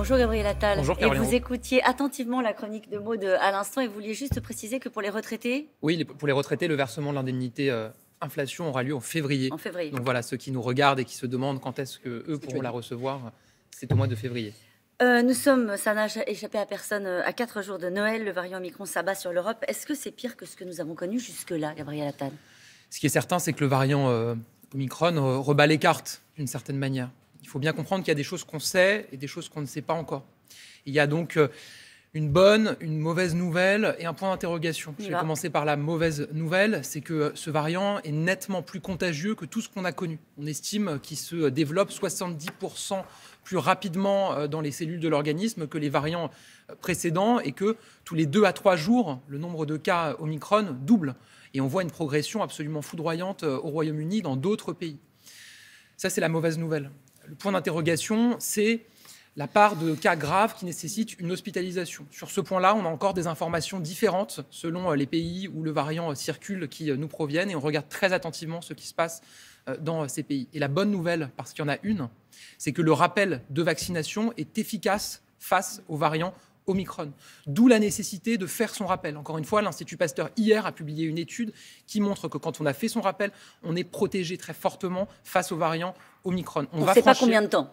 Bonjour Gabriel Attal. et vous écoutiez attentivement la chronique de Maud euh, à l'instant et vous vouliez juste préciser que pour les retraités Oui, pour les retraités, le versement de l'indemnité euh, inflation aura lieu en février. en février. Donc voilà, ceux qui nous regardent et qui se demandent quand est-ce que eux pourront la recevoir, c'est au mois de février. Euh, nous sommes, ça n'a échappé à personne, à quatre jours de Noël, le variant Omicron s'abat sur l'Europe. Est-ce que c'est pire que ce que nous avons connu jusque-là, Gabriel Attal Ce qui est certain, c'est que le variant Omicron rebat les cartes, d'une certaine manière. Il faut bien comprendre qu'il y a des choses qu'on sait et des choses qu'on ne sait pas encore. Il y a donc euh, une bonne, une mauvaise nouvelle et un point d'interrogation. Je vais commencer par la mauvaise nouvelle, c'est que euh, ce variant est nettement plus contagieux que tout ce qu'on a connu. On estime qu'il se développe 70% plus rapidement euh, dans les cellules de l'organisme que les variants précédents et que tous les deux à trois jours, le nombre de cas Omicron double. Et on voit une progression absolument foudroyante au Royaume-Uni, dans d'autres pays. Ça, c'est la mauvaise nouvelle. Le point d'interrogation, c'est la part de cas graves qui nécessitent une hospitalisation. Sur ce point-là, on a encore des informations différentes selon euh, les pays où le variant euh, circule qui euh, nous proviennent et on regarde très attentivement ce qui se passe dans ces pays. Et la bonne nouvelle, parce qu'il y en a une, c'est que le rappel de vaccination est efficace face aux variants Omicron. D'où la nécessité de faire son rappel. Encore une fois, l'Institut Pasteur hier a publié une étude qui montre que quand on a fait son rappel, on est protégé très fortement face aux variants Omicron. On ne sait pas combien de temps.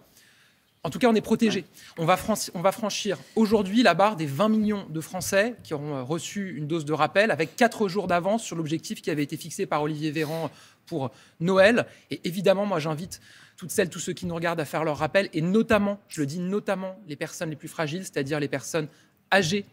En tout cas, on est protégé. On, va on va franchir aujourd'hui la barre des 20 millions de Français qui auront reçu une dose de rappel avec 4 jours d'avance sur l'objectif qui avait été fixé par Olivier Véran pour Noël. Et évidemment, moi, j'invite toutes celles, tous ceux qui nous regardent à faire leur rappel, et notamment, je le dis notamment, les personnes les plus fragiles, c'est-à-dire les personnes âgées,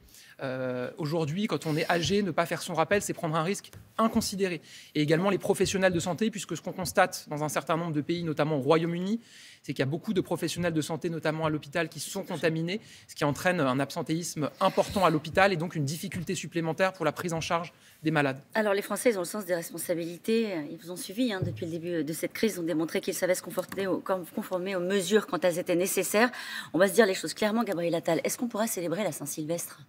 euh, aujourd'hui, quand on est âgé, ne pas faire son rappel, c'est prendre un risque inconsidéré. Et également les professionnels de santé, puisque ce qu'on constate dans un certain nombre de pays, notamment au Royaume-Uni, c'est qu'il y a beaucoup de professionnels de santé, notamment à l'hôpital, qui sont contaminés, ce qui entraîne un absentéisme important à l'hôpital et donc une difficulté supplémentaire pour la prise en charge des malades. Alors les Français, ils ont le sens des responsabilités. Ils vous ont suivi hein, depuis le début de cette crise. Ils ont démontré qu'ils savaient se conformer aux, conformer aux mesures quand elles étaient nécessaires. On va se dire les choses clairement, Gabriel Attal. Est-ce qu'on pourra célébrer la Saint-Sylvestre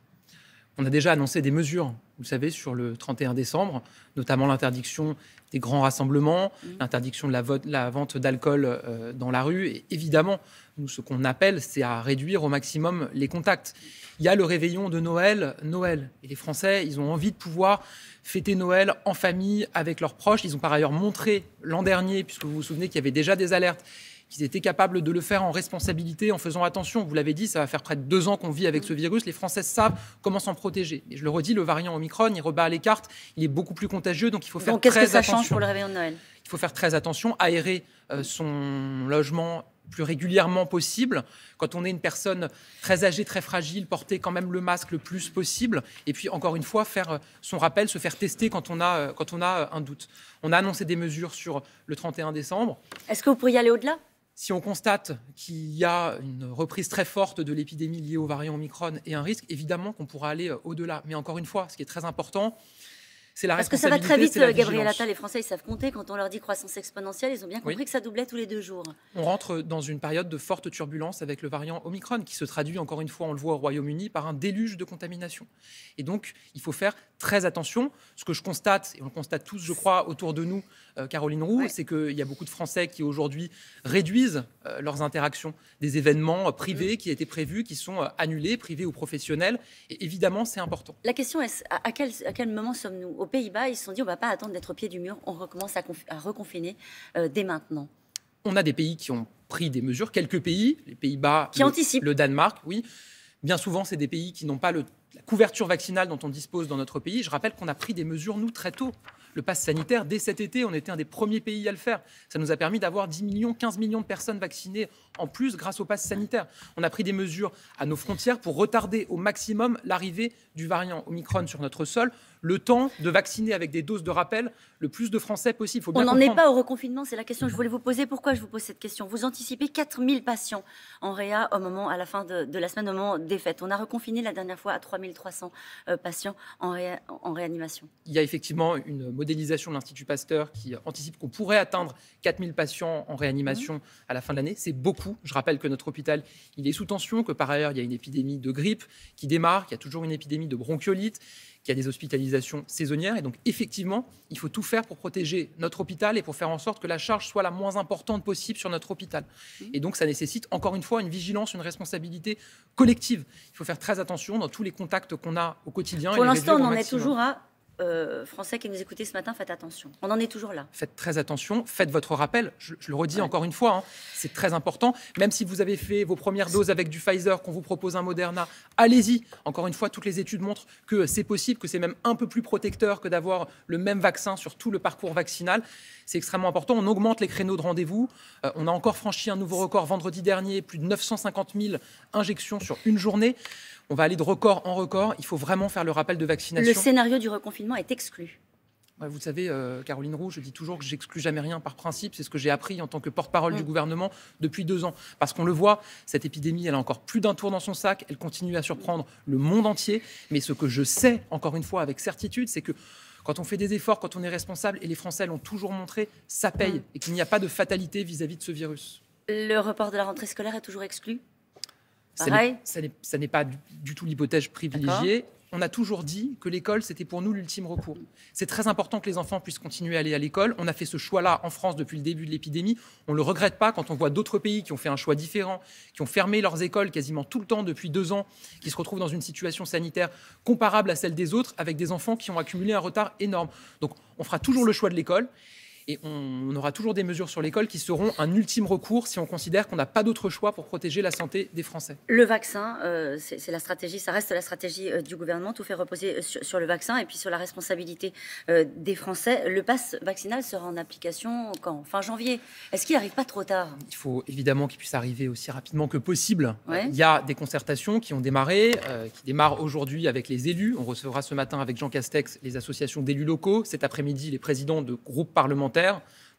on a déjà annoncé des mesures, vous savez, sur le 31 décembre, notamment l'interdiction des grands rassemblements, mmh. l'interdiction de la, vente d'alcool euh, dans la rue. Et évidemment, nous, ce qu'on appelle, c'est à réduire au maximum les contacts. Il y a le réveillon de Noël, Noël. Et les Français, ils ont envie de pouvoir fêter Noël en famille, avec leurs proches. Ils ont par ailleurs montré l'an dernier, puisque vous vous souvenez qu'il y avait déjà des alertes qu'ils étaient capables de le faire en responsabilité, en faisant attention. Vous l'avez dit, ça va faire près de deux ans qu'on vit avec ce virus. Les Français savent comment s'en protéger. je le redis, le variant Omicron, il rebat les cartes. Il est beaucoup plus contagieux, donc il faut faire très attention. Qu'est-ce que ça change pour le réveillon de Noël Il faut faire très attention, aérer euh, son logement plus régulièrement possible. Quand on est une personne très âgée, très fragile, porter quand même le masque le plus possible. Et puis, encore une fois, faire euh, son rappel, se faire tester quand on a, euh, quand on a un doute. On a annoncé des mesures sur le 31 décembre. Est-ce que vous pourriez aller au-delà si on constate qu'il y a une reprise très forte de l'épidémie liée au variant Omicron et un risque, évidemment qu'on pourra aller euh, au-delà. Mais encore une fois, ce qui est très important, c'est la Parce que ça va très vite, euh, Gabriel Attal. Les Français, ils savent compter. Quand on leur dit croissance exponentielle, ils ont bien compris que ça doublait tous les deux jours. On rentre dans une période de forte turbulence avec le variant Omicron, qui se traduit, encore une fois, on le voit au Royaume-Uni, par un déluge de contamination. Et donc, il faut faire très attention. Ce que je constate, et on le constate tous, je crois, autour de nous, euh, Caroline Roux, c'est qu'il y a beaucoup de Français qui, aujourd'hui, réduisent euh, leurs interactions des événements privés mm. qui étaient prévus, qui sont annulés, privés ou professionnels. Et évidemment, c'est important. La question est à quel, à quel moment sommes-nous aux Pays-Bas, ils se sont dit on ne va pas attendre d'être au pied du mur, on recommence à, reconfiner euh, dès maintenant. On a des pays qui ont pris des mesures, quelques pays, les Pays-Bas, le, Danemark, oui. Bien souvent, c'est des pays qui n'ont pas la couverture vaccinale dont on dispose dans notre pays. Je rappelle qu'on a pris des mesures, nous, très tôt. Le pass sanitaire, dès cet été, on était un des premiers pays à le faire. Ça nous a permis d'avoir 10 millions, 15 millions de personnes vaccinées en plus grâce au pass sanitaire. On a pris des mesures à nos frontières pour retarder au maximum l'arrivée du variant Omicron sur notre sol le temps de vacciner avec des doses de rappel le plus de Français possible. On n'en est pas au reconfinement, c'est la question que je voulais vous poser. Pourquoi je vous pose cette question Vous anticipez 4000 patients en réa au moment, à la fin de, la semaine, au moment des fêtes. On a reconfiné la dernière fois à 3300 300 euh, patients en, en réanimation. Il y a effectivement une modélisation de l'Institut Pasteur qui anticipe qu'on pourrait atteindre 4000 patients en réanimation mmh. à la fin de l'année. C'est beaucoup. Je rappelle que notre hôpital, il est sous tension, que par ailleurs, il y a une épidémie de grippe qui démarre, Il y a toujours une épidémie de bronchiolite qu'il y a des hospitalisations saisonnières. Et donc, effectivement, il faut tout faire pour protéger notre hôpital et pour faire en sorte que la charge soit la moins importante possible sur notre hôpital. Mhm. Et donc, ça nécessite encore une fois une vigilance, une responsabilité collective. Il faut faire très attention dans tous les contacts qu'on a au quotidien. Pour l'instant, on en est toujours à euh, Français qui nous écoutait ce matin, faites attention. On en est toujours là. Faites très attention, faites votre rappel. Je, le redis encore une fois, hein, c'est très important. Même si vous avez fait vos premières doses avec du Pfizer, qu'on vous propose un Moderna, allez-y. Encore une fois, toutes les études montrent que c'est possible, que c'est même un peu plus protecteur que d'avoir le même vaccin sur tout le parcours vaccinal. C'est extrêmement important. On augmente les créneaux de rendez-vous. Euh, on a encore franchi un nouveau record vendredi dernier, plus de 950 000 injections sur une journée. On va aller de record en record. Il faut vraiment faire le rappel de vaccination. Le scénario du reconfinement est exclu. vous savez, euh, Caroline Roux, je dis toujours que j'exclus jamais rien par principe. C'est ce que j'ai appris en tant que porte-parole du mm. gouvernement depuis deux ans. Parce qu'on le voit, cette épidémie, elle a encore plus d'un tour dans son sac. Elle continue à surprendre le monde entier. Mais ce que je sais, encore une fois, avec certitude, c'est que quand on fait des efforts, quand on est responsable, et les Français l'ont toujours montré, ça paye. Mm. Et qu'il n'y a pas de fatalité vis à -vis de ce virus. Le report de la rentrée scolaire est toujours exclu Pareil. Ça n'est pas du, tout l'hypothèse privilégiée. On a toujours dit que l'école, c'était pour nous l'ultime recours. C'est très important que les enfants puissent continuer à aller à l'école. On a fait ce choix-là en France depuis le début de l'épidémie. On ne le regrette pas quand on voit d'autres pays qui ont fait un choix différent, qui ont fermé leurs écoles quasiment tout le temps depuis deux ans, qui se retrouvent dans une situation sanitaire comparable à celle des autres, avec des enfants qui ont accumulé un retard énorme. Donc on fera toujours le choix de l'école. Et on, aura toujours des mesures sur l'école qui seront un ultime recours si on considère qu'on n'a pas d'autre choix pour protéger la santé des Français. Le vaccin, euh, c'est la stratégie, ça reste la stratégie euh, du gouvernement, tout fait reposer euh, sur, le vaccin et puis sur la responsabilité des Français. Le pass vaccinal sera en application quand Fin janvier. Est-ce qu'il n'arrive pas trop tard Il faut évidemment qu'il puisse arriver aussi rapidement que possible. Il y a des concertations qui ont démarré, qui démarrent aujourd'hui avec les élus. On recevra ce matin avec Jean Castex les associations d'élus locaux, cet après-midi les présidents de groupes parlementaires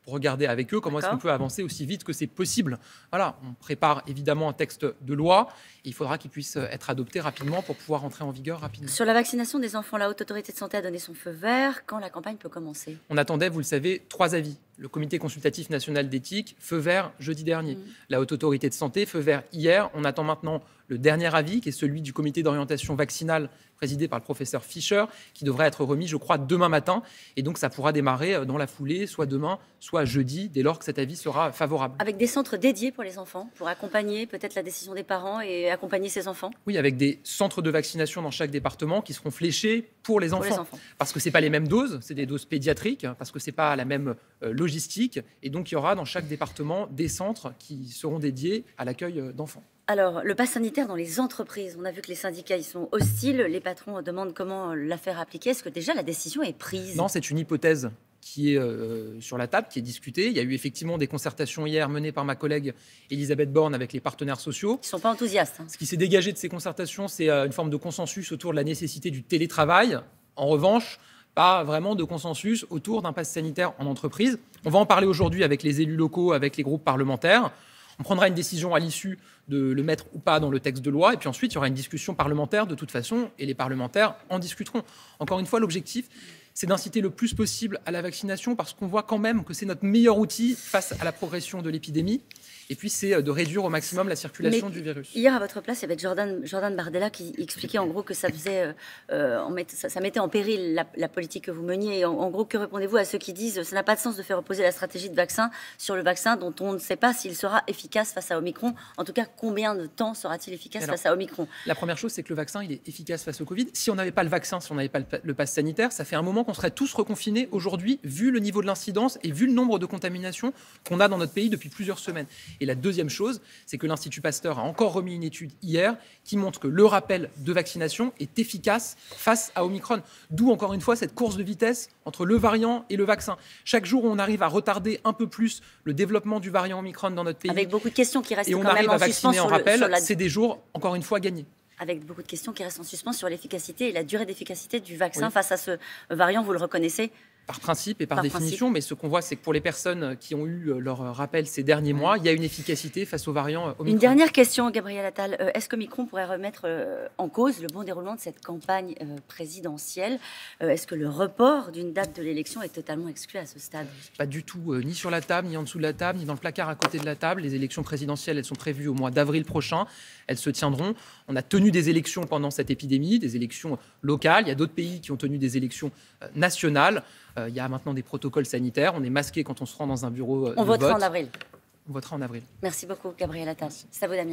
pour regarder avec eux comment est-ce qu'on peut avancer aussi vite que c'est possible. Voilà, on prépare évidemment un texte de loi. il faudra qu'il puisse euh, être adopté rapidement pour pouvoir entrer en vigueur rapidement. Sur la vaccination des enfants, la Haute Autorité de Santé a donné son feu vert. Quand la campagne peut commencer On attendait, vous le savez, trois avis. Le Comité consultatif national d'éthique, feu vert jeudi dernier. Mm. La Haute Autorité de Santé, feu vert hier. On attend maintenant le dernier avis, qui est celui du comité d'orientation vaccinale présidé par le professeur Fischer, qui devrait être remis, je crois, demain matin. Et donc, ça pourra démarrer euh, dans la foulée, soit demain, soit jeudi, dès lors que cet avis sera favorable. Avec des centres dédiés pour les enfants, pour accompagner peut-être la décision des parents et accompagner ces enfants Oui, avec des centres de vaccination dans chaque département qui seront fléchés pour les, enfants, Parce que ce pas les mêmes doses, c'est des doses pédiatriques, hein, parce que ce n'est pas la même euh, logistique. Et donc, il y aura dans chaque département des centres qui seront dédiés à l'accueil euh, d'enfants alors, le pass sanitaire dans les entreprises, on a vu que les syndicats y sont hostiles, les patrons demandent comment la faire appliquer. Est-ce que déjà la décision est prise Non, c'est une hypothèse qui est euh, sur la table, qui est discutée. Il y a eu effectivement des concertations hier menées par ma collègue Elisabeth Borne avec les partenaires sociaux. Ils ne sont pas enthousiastes. Hein. Ce qui s'est dégagé de ces concertations, c'est euh, une forme de consensus autour de la nécessité du télétravail. En revanche, pas vraiment de consensus autour d'un pass sanitaire en entreprise. On va en parler aujourd'hui avec les élus locaux, avec les groupes parlementaires. On prendra une décision à l'issue de le mettre ou pas dans le texte de loi, et puis ensuite, il y aura une discussion parlementaire de toute façon, et les parlementaires en discuteront. Encore une fois, l'objectif, c'est d'inciter le plus possible à la vaccination, parce qu'on voit quand même que c'est notre meilleur outil face à la progression de l'épidémie. Et puis, c'est euh, de réduire au maximum la circulation du virus. Hier, à votre place, il y avait Jordan, Jordan Bardella qui expliquait en gros que ça, faisait, euh, euh, ça, mettait en péril la, politique que vous meniez. En, gros, que répondez-vous à ceux qui disent que ça n'a pas de sens de faire reposer la stratégie de vaccin sur le vaccin dont on ne sait pas s'il sera efficace face à Omicron En tout cas, combien de temps sera-t-il efficace face à Omicron La première chose, c'est que le vaccin, il est efficace face au Covid. Si on n'avait pas le vaccin, si on n'avait pas le, le pass sanitaire, ça fait un moment qu'on serait tous reconfinés aujourd'hui, vu le niveau de l'incidence et vu le nombre de contaminations qu'on a dans notre pays depuis plusieurs semaines. Et la deuxième chose, c'est que l'Institut Pasteur a encore remis une étude hier qui montre que le rappel de vaccination est efficace face à Omicron. D'où encore une fois cette course de vitesse entre le variant et le vaccin. Chaque jour, on arrive à retarder un peu plus le développement du variant Omicron dans notre pays. Avec beaucoup de questions qui restent et en à vacciner en rappel. C'est des jours, encore une fois, gagnés avec beaucoup de questions qui restent en suspens sur l'efficacité et la durée d'efficacité du vaccin face à ce variant, vous le reconnaissez, par principe et par, définition, mais ce qu'on voit, c'est que pour les personnes qui ont eu euh, leur euh, rappel ces derniers mois, il y a une efficacité face aux variants euh, Une dernière question, Gabriel Attal. Est-ce que Micron pourrait remettre en cause le bon déroulement de cette campagne présidentielle Est-ce que le report d'une date de l'élection est totalement exclu à ce stade Pas du tout, ni sur la table, ni en dessous de la table, ni dans le placard à côté de la table. Les élections présidentielles, elles sont prévues au mois d'avril prochain. Elles se tiendront. On a tenu des élections pendant cette épidémie, des élections locales. Il y a d'autres pays qui ont tenu des élections nationales il euh, y a maintenant des protocoles sanitaires. On est masqué quand on se rend dans un bureau. Euh, on votera en avril. On votera en avril. Merci beaucoup, Gabriel Attal. Ça vaut Damien.